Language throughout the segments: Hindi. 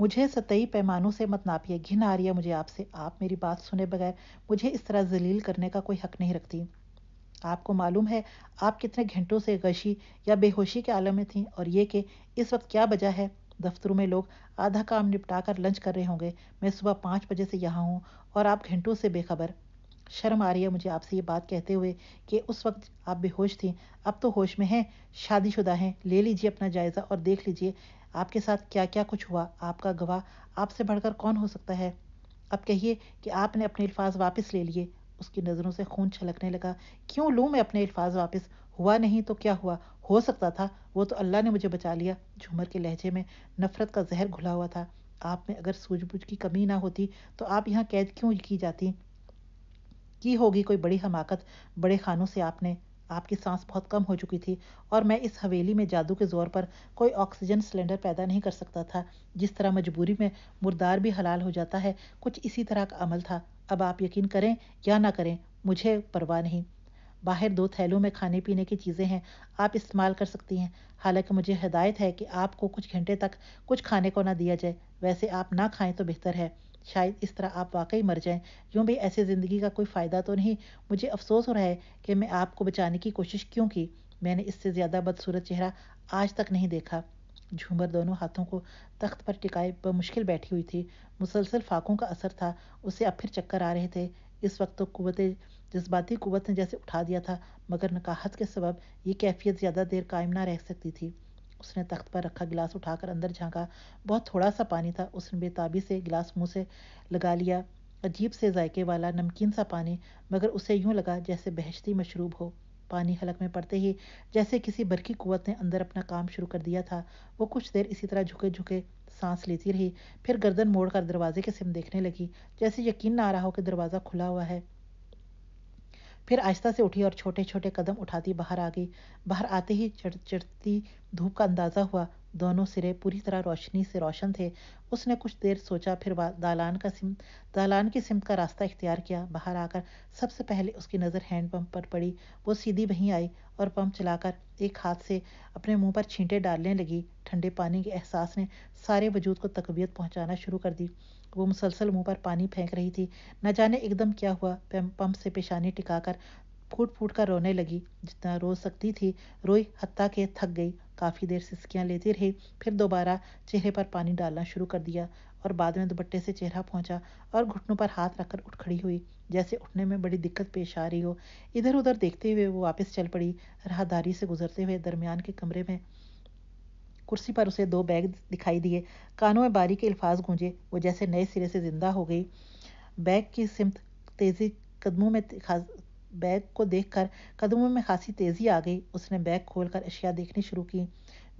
मुझे सतई पैमानों से मत नापिए घिन आ रही है मुझे आपसे आप मेरी बात सुने बगैर मुझे इस तरह जलील करने का कोई हक नहीं रखती आपको मालूम है आप कितने घंटों से गशी या बेहोशी के आलम में थीं और ये कि इस वक्त क्या वजह है दफ्तरों में लोग आधा काम निपटाकर लंच कर रहे होंगे मैं सुबह पाँच बजे से यहाँ हूँ और आप घंटों से बेखबर शर्म आ रही है मुझे आपसे ये बात कहते हुए कि उस वक्त आप बेहोश थी अब तो होश में हैं शादीशुदा हैं ले लीजिए अपना जायज़ा और देख लीजिए आपके साथ क्या क्या कुछ हुआ आपका गवाह आपसे बढ़कर कौन हो सकता है अब कहिए कि आपने अपने अल्फाज वापस ले लिए उसकी नज़रों से खून छलकने लगा क्यों लूँ मैं अपने अल्फाज वापस हुआ नहीं तो क्या हुआ हो सकता था वो तो अल्लाह ने मुझे बचा लिया झूमर के लहजे में नफरत का जहर घुला हुआ था आप में अगर सूझबूझ की कमी ना होती तो आप यहाँ कैद क्यों की जाती की होगी कोई बड़ी हमाकत बड़े खानों से आपने आपकी सांस बहुत कम हो चुकी थी और मैं इस हवेली में जादू के जोर पर कोई ऑक्सीजन सिलेंडर पैदा नहीं कर सकता था जिस तरह मजबूरी में मुर्दार भी हलाल हो जाता है कुछ इसी तरह का अमल था अब आप यकीन करें या ना करें मुझे परवाह नहीं बाहर दो थैलों में खाने पीने की चीज़ें हैं आप इस्तेमाल कर सकती हैं हालांकि मुझे हिदायत है कि आपको कुछ घंटे तक कुछ खाने को ना दिया जाए वैसे आप ना खाएं तो बेहतर है शायद इस तरह आप वाकई मर जाएं यूँ भी ऐसे ज़िंदगी का कोई फ़ायदा तो नहीं मुझे अफसोस हो रहा है कि मैं आपको बचाने की कोशिश क्यों की मैंने इससे ज़्यादा बदसूरत चेहरा आज तक नहीं देखा झूमर दोनों हाथों को तख्त पर टिकाए मुश्किल बैठी हुई थी मुसलसल फाकों का असर था उसे अब फिर चक्कर आ रहे थे इस वक्त तो कुत जज्बाती कुत ने जैसे उठा दिया था मगर नकाहत के सबब ये कैफियत ज़्यादा देर कायम ना रह सकती थी उसने तख्त पर रखा गिलास उठाकर अंदर झांका बहुत थोड़ा सा पानी था उसने बेताबी से गिलास मुंह से लगा लिया अजीब से जायके वाला नमकीन सा पानी मगर उसे यूं लगा जैसे बहशती मशरूब हो पानी हलक में पड़ते ही जैसे किसी बरकी कुवत ने अंदर अपना काम शुरू कर दिया था वो कुछ देर इसी तरह झुके झुके सांस लेती रही फिर गर्दन मोड़कर दरवाजे के सिम देखने लगी जैसे यकीन ना आ रहा हो कि दरवाज़ा खुला हुआ है फिर आहिस्ता से उठी और छोटे छोटे कदम उठाती बाहर आ गई बाहर आते ही चढ़ती धूप का अंदाज़ा हुआ दोनों सिरे पूरी तरह रोशनी से रोशन थे उसने कुछ देर सोचा फिर दालान का सिम दालान की सिम का रास्ता इख्तियार किया बाहर आकर सबसे पहले उसकी नज़र हैंडपम्प पर पड़ी वो सीधी वहीं आई और पंप चलाकर एक हाथ से अपने मुंह पर छींटे डालने लगी ठंडे पानी के एहसास ने सारे वजूद को तकबीयत पहुंचाना शुरू कर दी वो मुसलसल मुंह पर पानी फेंक रही थी न जाने एकदम क्या हुआ पंप से पेशानी टिकाकर फूट फूट कर रोने लगी जितना रो सकती थी रोई हत्ता के थक गई काफ़ी देर सिसकियाँ लेती रही फिर दोबारा चेहरे पर पानी डालना शुरू कर दिया और बाद में दुपट्टे से चेहरा पहुंचा और घुटनों पर हाथ रखकर उठ खड़ी हुई जैसे उठने में बड़ी दिक्कत पेश आ रही हो इधर उधर देखते हुए वो वापस चल पड़ी राहदारी से गुजरते हुए दरमियान के कमरे में कुर्सी पर उसे दो बैग दिखाई दिए कानों में बारी के अल्फाज गूंजे वो जैसे नए सिरे से जिंदा हो गई बैग की सिमत तेजी कदमों में बैग को देखकर कदमों में खासी तेजी आ गई उसने बैग खोलकर अशिया देखनी शुरू की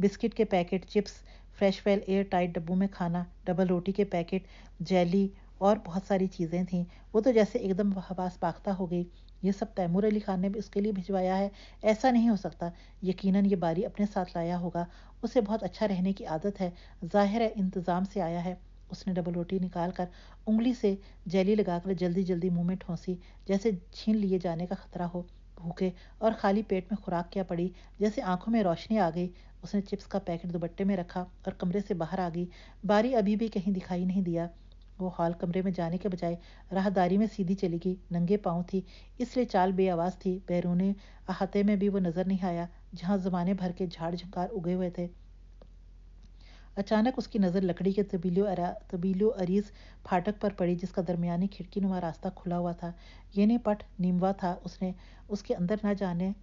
बिस्किट के packet chips fresh well air tight डब्बों में खाना डबल रोटी के पैकेट जेली और बहुत सारी चीज़ें थीं वो तो जैसे एकदम हवास पाख्ता हो गई ये सब तैमूर अली खान ने भी उसके लिए भिजवाया है ऐसा नहीं हो सकता यकीनन ये बारी अपने साथ लाया होगा उसे बहुत अच्छा रहने की आदत है जाहिर है इंतज़ाम से आया है उसने डबल रोटी निकाल कर उंगली से जैली लगाकर जल्दी जल्दी मुंह में ठोंसी जैसे छीन लिए जाने का खतरा हो भूखे और खाली पेट में खुराक क्या पड़ी जैसे आंखों में रोशनी आ गई उसने चिप्स का पैकेट दुपट्टे में रखा और कमरे से बाहर आ गई बारी अभी भी कहीं दिखाई नहीं दिया वो हॉल कमरे में जाने के बजाय राहदारी में सीधी चली गई नंगे पाँव थी इसलिए चाल बेआवाज़ थी बैरूने अहाते में भी वो नज़र नहीं आया जहां जमाने भर के झाड़ झंकार उगे हुए थे अचानक उसकी नज़र लकड़ी के तबीलो अरा तबीलो अरीज फाटक पर पड़ी जिसका दरमियानी खिड़की नुमा रास्ता खुला हुआ था ये ने पट नीमवा था उसने उसके अंदर ना जाने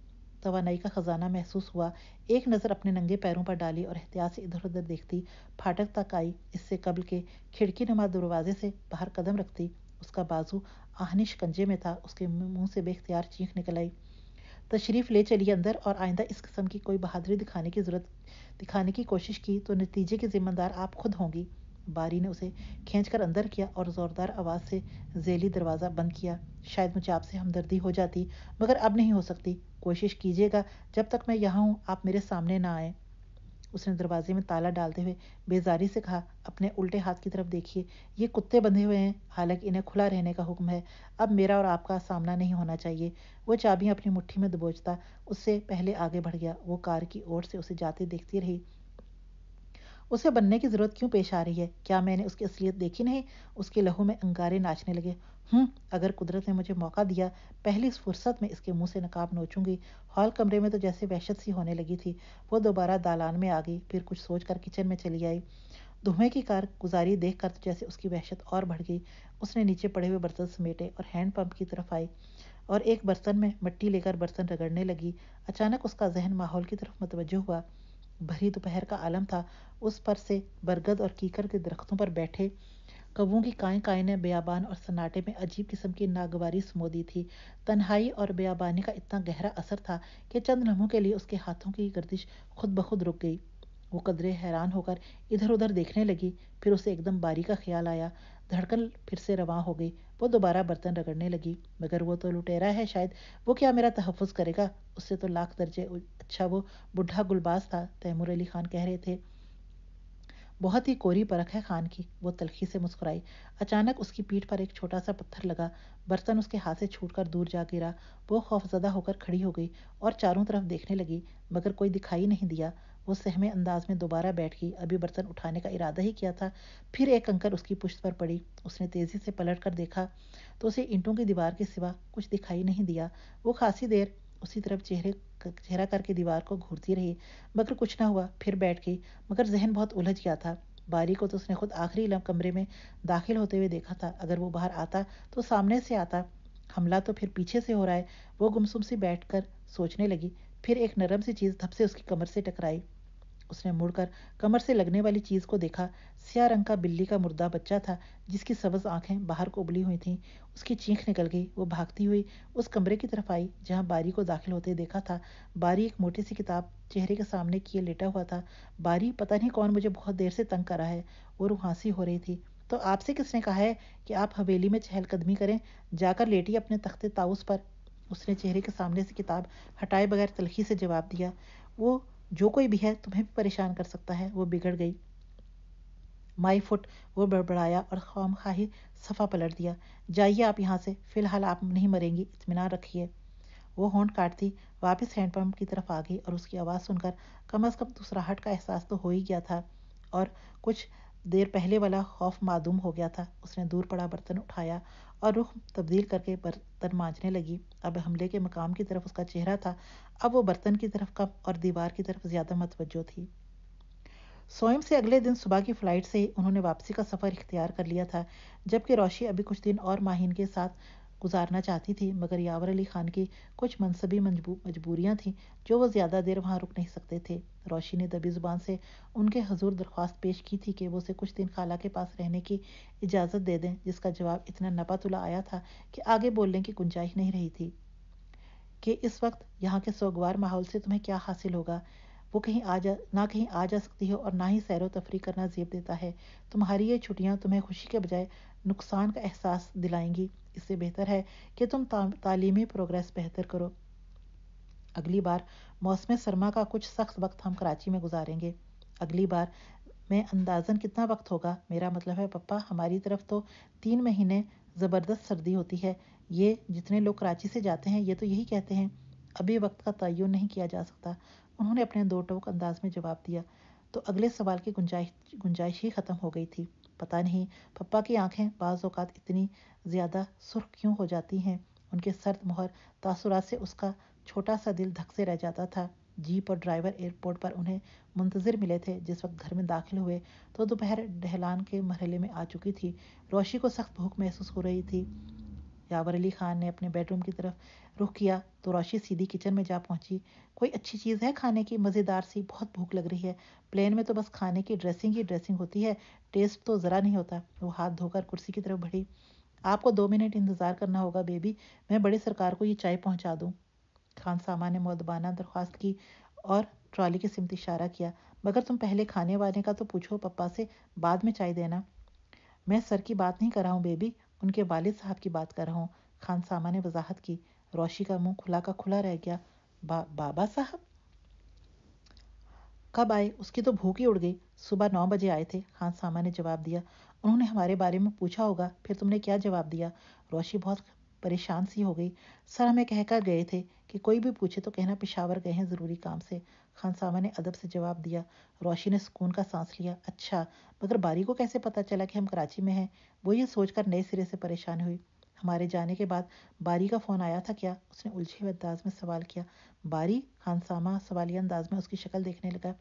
तोानाई का ख़जाना महसूस हुआ एक नज़र अपने नंगे पैरों पर डाली और एहतियात से इधर उधर देखती फाटक तक आई इससे कबल के खिड़की नुमा दरवाजे से बाहर कदम रखती उसका बाजू आहनिश कंजे में था उसके मुंह से बेख्तियार चीख निकल आई तशरीफ़ ले चली अंदर और आइंदा इस किस्म की कोई बहादुरी दिखाने की ज़रूरत दिखाने की कोशिश की तो नतीजे की ज़िम्मेदार आप खुद होंगी बारी ने उसे खींच कर अंदर किया और ज़ोरदार आवाज़ से जेली दरवाज़ा बंद किया शायद मुझे आपसे हमदर्दी हो जाती मगर अब नहीं हो सकती कोशिश कीजिएगा जब तक मैं यहाँ हूँ आप मेरे सामने ना आएँ उसने दरवाजे में ताला डालते हुए बेजारी से कहा अपने उल्टे हाथ की तरफ देखिए ये कुत्ते बंधे हुए हैं हालांकि इन्हें खुला रहने का हुक्म है अब मेरा और आपका सामना नहीं होना चाहिए वो चाबियां अपनी मुट्ठी में दबोचता उससे पहले आगे बढ़ गया वो कार की ओर से उसे जाते देखती रही उसे बनने की जरूरत क्यों पेश आ रही है क्या मैंने उसकी असलियत देखी नहीं उसके लहू में अंगारे नाचने लगे हम्म, अगर कुदरत ने मुझे मौका दिया पहली फुर्सत में इसके मुंह से नकाब नोचूंगी हॉल कमरे में तो जैसे वहशत सी होने लगी थी वो दोबारा दालान में आ गई फिर कुछ सोचकर किचन में चली आई धुएं की कार गुजारी देख कर तो जैसे उसकी वहशत और बढ़ गई उसने नीचे पड़े हुए बर्तन समेटे और हैंड पंप की तरफ आई और एक बर्तन में मट्टी लेकर बर्तन रगड़ने लगी अचानक उसका जहन माहौल की तरफ मतवजह हुआ भरी दोपहर का आलम था उस पर से बरगद और कीकर के दरख्तों पर बैठे कौवों की काय काय ने बयाबान और सन्नाटे में अजीब किस्म की नागवारी दी थी तन्हाई और बयाबानी का इतना गहरा असर था कि चंद लम्हों के लिए उसके हाथों की गर्दिश खुद बखुद रुक गई वो कदरे हैरान होकर इधर उधर देखने लगी फिर उसे एकदम बारी का ख्याल आया धड़कन फिर से रवा हो गई वो दोबारा बर्तन रगड़ने लगी मगर वो तो लुटेरा है शायद वो क्या मेरा तहफ़ करेगा उससे तो लाख दर्जे अच्छा वो बुढ़ा गुलबाज था तैमूर अली खान कह रहे थे बहुत ही कोरी परख है खान की वो तलखी से मुस्कुराई अचानक उसकी पीठ पर एक छोटा सा पत्थर लगा बर्तन उसके हाथ से कर दूर जा गिरा वो खौफजदा होकर खड़ी हो गई और चारों तरफ देखने लगी मगर कोई दिखाई नहीं दिया वो सहमे अंदाज में दोबारा बैठ गई अभी बर्तन उठाने का इरादा ही किया था फिर एक कंकर उसकी पुश्त पर पड़ी उसने तेजी से पलट कर देखा तो उसे ईंटों की दीवार के सिवा कुछ दिखाई नहीं दिया वो खासी देर उसी तरफ चेहरे चेहरा करके दीवार को घूरती रही मगर कुछ ना हुआ फिर बैठ गई मगर जहन बहुत उलझ गया था बारी को तो उसने खुद आखिरी कमरे में दाखिल होते हुए देखा था अगर वो बाहर आता तो सामने से आता हमला तो फिर पीछे से हो रहा है वो गुमसुम सी बैठ कर सोचने लगी फिर एक नरम सी चीज़ धप से उसकी कमर से टकराई उसने मुड़कर कमर से लगने वाली चीज़ को देखा स्या रंग का बिल्ली का मुर्दा बच्चा था जिसकी सबज आंखें बाहर को उबली हुई थीं उसकी चीख निकल गई वो भागती हुई उस कमरे की तरफ आई जहाँ बारी को दाखिल होते देखा था बारी एक मोटी सी किताब चेहरे के सामने किए लेटा हुआ था बारी पता नहीं कौन मुझे बहुत देर से तंग करा है वो रुहासी हो रही थी तो आपसे किसने कहा है कि आप हवेली में चहलकदमी करें जाकर लेटी अपने तख्ते ताउस पर उसने चेहरे के सामने से किताब हटाए बगैर तलखी से जवाब दिया वो जो कोई भी है तुम्हें भी परेशान कर सकता है वो बिगड़ गई माई फुट वो बड़बड़ाया और खाम खाही सफ़ा पलट दिया जाइए आप यहाँ से फ़िलहाल आप नहीं मरेंगी इतमान रखिए वो होंड काटती वापस हैंडपम्प की तरफ आ गई और उसकी आवाज़ सुनकर कम अज़ कम दूसराहट का एहसास तो हो ही गया था और कुछ देर पहले वाला खौफ मादूम हो गया था उसने दूर पड़ा बर्तन उठाया और रुख तब्दील करके बर्तन मांझने लगी अब हमले के मकाम की तरफ उसका चेहरा था अब वो बर्तन की तरफ कम और दीवार की तरफ ज़्यादा मतवजो थी सोयम से अगले दिन सुबह की फ़्लाइट से ही उन्होंने वापसी का सफ़र इख्तियार कर लिया था जबकि रोशी अभी कुछ दिन और माहिन के साथ गुजारना चाहती थी मगर यावर अली खान की कुछ मनसबी मजबूरियाँ थीं जो वो ज़्यादा देर वहाँ रुक नहीं सकते थे रोशी ने दबी ज़ुबान से उनके हजूर दरख्वास्त पेश की थी कि वो उसे कुछ दिन खाला के पास रहने की इजाज़त दे दें जिसका जवाब इतना नपातुला आया था कि आगे बोलने की गुंजाइश नहीं रही थी कि इस वक्त यहाँ के सोगवार माहौल से तुम्हें क्या हासिल होगा वो कहीं आ जा ना कहीं आ जा सकती हो और ना ही सैर तफरी करना जेब देता है तुम्हारी ये छुट्टियाँ तुम्हें खुशी के बजाय नुकसान का एहसास दिलाएंगी इससे बेहतर है कि तुम तालीमी प्रोग्रेस बेहतर करो अगली बार मौसम सरमा का कुछ सख्त वक्त हम कराची में गुजारेंगे अगली बार में अंदाजन कितना वक्त होगा मेरा मतलब है पप्पा हमारी तरफ तो तीन महीने ज़बरदस्त सर्दी होती है ये जितने लोग कराची से जाते हैं ये तो यही कहते हैं अभी वक्त का तयन नहीं किया जा सकता उन्होंने अपने दो टोक अंदाज में जवाब दिया तो अगले सवाल की गुंजाइश गुंजाइश ही ख़त्म हो गई थी पता नहीं पप्पा की आंखें बाज़ अवत इतनी ज़्यादा सुर्ख क्यों हो जाती हैं उनके सर्द मोहर तासुरा से उसका छोटा सा दिल धक से रह जाता था जीप और ड्राइवर एयरपोर्ट पर उन्हें मुंतज़र मिले थे जिस वक्त घर में दाखिल हुए तो दोपहर डहलान के मरहले में आ चुकी थी रोशी को सख्त भूख महसूस हो रही थी यावर अली खान ने अपने बेडरूम की तरफ रुख किया तो रोशी सीधी किचन में जा पहुंची कोई अच्छी चीज़ है खाने की मज़ेदार सी बहुत भूख लग रही है प्लेन में तो बस खाने की ड्रेसिंग ही ड्रेसिंग होती है टेस्ट तो ज़रा नहीं होता वो हाथ धोकर कुर्सी की तरफ बढ़ी आपको दो मिनट इंतज़ार करना होगा बेबी मैं बड़े सरकार को ये चाय पहुँचा दूँ खान सामा ने मोदबाना दरख्वास्त की और ट्रॉली के सिमत इशारा किया मगर तुम पहले खाने वाले का तो पूछो पप्पा से बाद में चाय देना मैं सर की बात नहीं कर रहा हूँ बेबी उनके वालिद साहब की बात कर रहा हूँ खान सामा ने वजाहत की रोशी का मुंह खुला का खुला रह गया बा, बाबा साहब कब आए उसकी तो भूख ही उड़ गई सुबह नौ बजे आए थे खान हाँ, सामा ने जवाब दिया उन्होंने हमारे बारे में पूछा होगा फिर तुमने क्या जवाब दिया रोशी बहुत परेशान सी हो गई सर हमें कहकर गए थे कि कोई भी पूछे तो कहना पिशावर गए हैं ज़रूरी काम से खान सामा ने अदब से जवाब दिया रोशी ने सुकून का सांस लिया अच्छा मगर बारी को कैसे पता चला कि हम कराची में हैं वो ये सोचकर नए सिरे से परेशान हुई हमारे जाने के बाद बारी का फ़ोन आया था क्या उसने उलझे हुए अंदाज में सवाल किया बारी खानसामा सवालिया अंदाज में उसकी शक्ल देखने लगा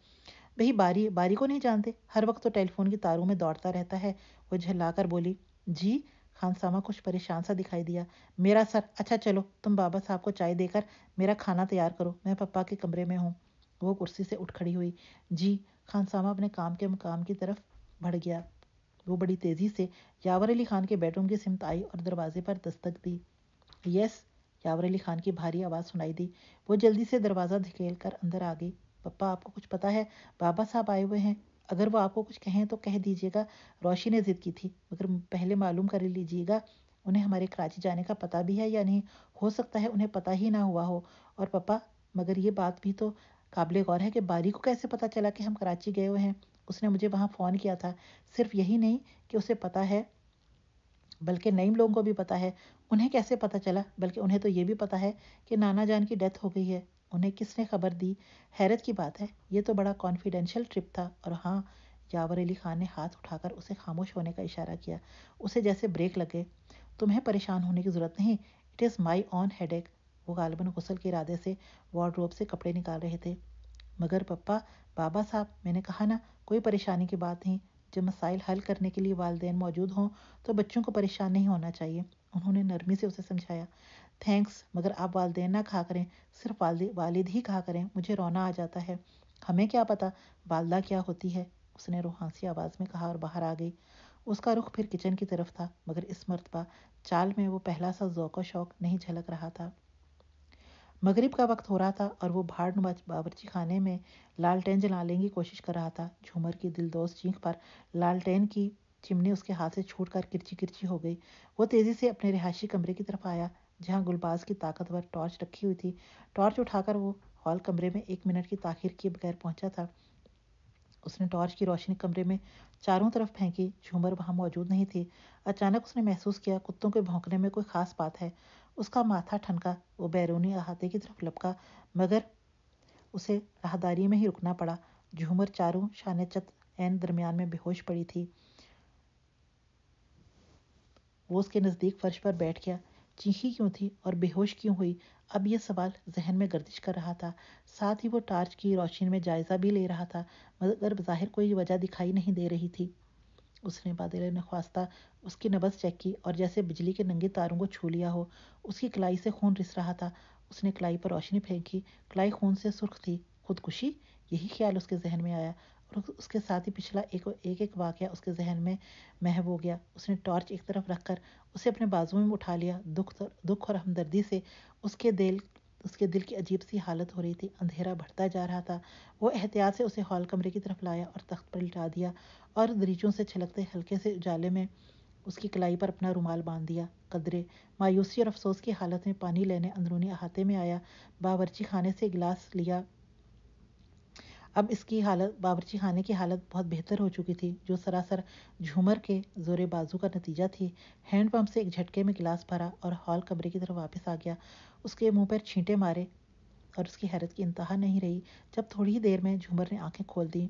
भई बारी बारी को नहीं जानते हर वक्त तो टेलीफोन की तारों में दौड़ता रहता है वो झल्ला बोली जी खानसामा कुछ परेशान सा दिखाई दिया मेरा सर अच्छा चलो तुम बाबा साहब को चाय देकर मेरा खाना तैयार करो मैं पप्पा के कमरे में हूँ वो कुर्सी से उठ खड़ी हुई जी खानसामा अपने काम के मुकाम की तरफ बढ़ गया वो बड़ी तेज़ी से यावर अली खान के बेडरूम की सिमत आई और दरवाजे पर दस्तक दी यस यावर अली खान की भारी आवाज़ सुनाई दी वो जल्दी से दरवाज़ा धकेल कर अंदर आ गई पप्पा आपको कुछ पता है बाबा साहब आए हुए हैं अगर वो आपको कुछ कहें तो कह दीजिएगा रोशी ने ज़िद की थी मगर पहले मालूम कर लीजिएगा उन्हें हमारे कराची जाने का पता भी है या नहीं हो सकता है उन्हें पता ही ना हुआ हो और पापा मगर ये बात भी तो काबिल गौर है कि बारी को कैसे पता चला कि हम कराची गए हुए हैं उसने मुझे वहाँ फ़ोन किया था सिर्फ यही नहीं कि उसे पता है बल्कि नईम लोगों को भी पता है उन्हें कैसे पता चला बल्कि उन्हें तो ये भी पता है कि नाना जान की डेथ हो गई है उन्हें किसने खबर दी हैरत की बात है ये तो बड़ा कॉन्फिडेंशियल ट्रिप था और हाँ यावर अली खान ने हाथ उठाकर उसे खामोश होने का इशारा किया उसे जैसे ब्रेक लगे तुम्हें परेशान होने की ज़रूरत नहीं it is my own headache वो गालबन गसल के इरादे से वार्ड्रोब से कपड़े निकाल रहे थे मगर पप्पा बाबा साहब मैंने कहा ना कोई परेशानी की बात नहीं जब मसाइल हल करने के लिए वालदे मौजूद हों तो बच्चों को परेशान नहीं होना चाहिए उन्होंने नरमी से उसे समझाया थैंक्स मगर आप वालदे ना कहा करें सिर्फ वाले वालिद ही कहा करें मुझे रोना आ जाता है हमें क्या पता वालदा क्या होती है उसने रोहानसी आवाज़ में कहा और बाहर आ गई उसका रुख फिर किचन की तरफ था मगर इस मरतबा चाल में वो पहला सा जौक शौक नहीं झलक रहा था मगरिब का वक्त हो रहा था और वो भाड़ बावरची खाने में लालटेन जलाने की कोशिश कर रहा था झूमर की दिलदोस चीख पर लालटेन की चिमनी उसके हाथ से छूट कर किरची किरची हो गई वो तेज़ी से अपने रिहायशी कमरे की तरफ आया जहाँ गुलबाज की ताकतवर टॉर्च रखी हुई थी टॉर्च उठाकर वो हॉल कमरे में एक मिनट की ताखिर किए बगैर पहुंचा था उसने टॉर्च की रोशनी कमरे में चारों तरफ फेंकी झूमर वहां मौजूद नहीं थी अचानक उसने महसूस किया कुत्तों के भौंकने में कोई खास बात है उसका माथा ठनका वो बैरूनी अहाते की तरफ लपका मगर उसे राहदारी में ही रुकना पड़ा झूमर चारों शाने चत एन दरमियान में बेहोश पड़ी थी वो उसके नज़दीक फर्श पर बैठ गया चीखी क्यों थी और बेहोश क्यों हुई अब यह सवाल जहन में गर्दिश कर रहा था साथ ही वो टार्च की रोशनी में जायज़ा भी ले रहा था मगर बाहर कोई वजह दिखाई नहीं दे रही थी उसने बादल ने ख्वास्ता उसकी नबज चेक की और जैसे बिजली के नंगे तारों को छू लिया हो उसकी कलाई से खून रिस रहा था उसने कलाई पर रोशनी फेंकी कलाई खून से सुर्ख थी खुदकुशी यही ख्याल उसके जहन में आया और उसके साथ ही पिछला एक एक एक वाक्य उसके जहन में महव हो गया उसने टॉर्च एक तरफ रखकर उसे अपने बाजुओं में उठा लिया दुख तो, दुख और हमदर्दी से उसके दिल उसके दिल की अजीब सी हालत हो रही थी अंधेरा बढ़ता जा रहा था वो एहतियात से उसे हॉल कमरे की तरफ लाया और तख्त पर लिटा दिया और दरीचों से छलकते हल्के से उजाले में उसकी कलाई पर अपना रुमाल बांध दिया कदरे मायूसी और अफसोस की हालत में पानी लेने अंदरूनी अहाते में आया बावर्ची खाने से गिलास लिया अब इसकी हालत बावरची खाने की हालत बहुत बेहतर हो चुकी थी जो सरासर झूमर के जोरे बाजू का नतीजा थी हैंडपम्प से एक झटके में गिलास भरा और हॉल कमरे की तरफ वापस आ गया उसके मुंह पर छींटे मारे और उसकी हैरत की इंतहा नहीं रही जब थोड़ी ही देर में झूमर ने आंखें खोल दी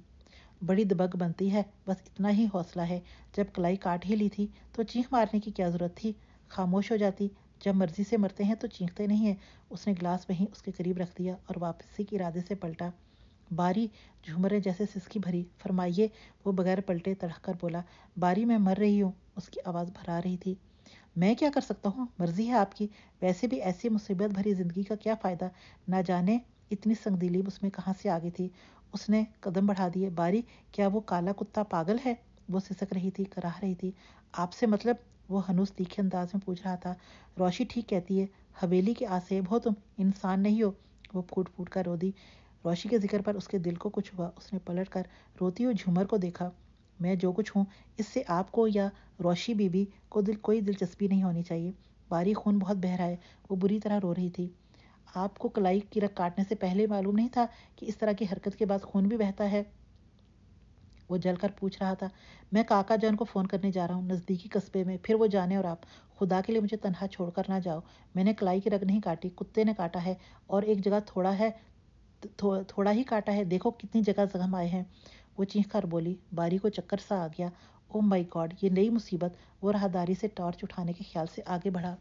बड़ी दबक बनती है बस इतना ही हौसला है जब कलाई काट ही ली थी तो चीख मारने की क्या ज़रूरत थी खामोश हो जाती जब मर्जी से मरते हैं तो चीखते नहीं है उसने गिलास वहीं उसके करीब रख दिया और वापसी के इरादे से पलटा बारी झूमरे जैसे सिसकी भरी फरमाइए वो बगैर पलटे तड़क कर बोला बारी मैं मर रही हूँ उसकी आवाज़ भरा रही थी मैं क्या कर सकता हूँ मर्जी है आपकी वैसे भी ऐसी मुसीबत भरी जिंदगी का क्या फ़ायदा ना जाने इतनी संगदीली उसमें कहाँ से आ गई थी उसने कदम बढ़ा दिए बारी क्या वो काला कुत्ता पागल है वो सिसक रही थी कराह रही थी आपसे मतलब वो हनुस तीखे अंदाज में पूछ रहा था रोशी ठीक कहती है हवेली के आसेब हो तुम इंसान नहीं हो वो फूट फूट कर रो दी रोशी के जिक्र पर उसके दिल को कुछ हुआ उसने पलट कर रोती हुई झूमर को देखा मैं जो कुछ हूँ इससे आपको या रोशी बीबी को दिल कोई दिलचस्पी नहीं होनी चाहिए बारी खून बहुत बह रहा है वो बुरी तरह रो रही थी आपको कलाई की रख काटने से पहले मालूम नहीं था कि इस तरह की हरकत के बाद खून भी बहता है वो जलकर पूछ रहा था मैं काका जान को फ़ोन करने जा रहा हूँ नज़दीकी कस्बे में फिर वो जाने और आप खुदा के लिए मुझे तनहा छोड़कर ना जाओ मैंने कलाई की रग नहीं काटी कुत्ते ने काटा है और एक जगह थोड़ा है थो, थोड़ा ही काटा है देखो कितनी जगह जख्म आए हैं वो चीख कर बोली बारी को चक्कर सा आ गया ओम माई गॉड ये नई मुसीबत वो राहदारी से टॉर्च उठाने के ख्याल से आगे बढ़ा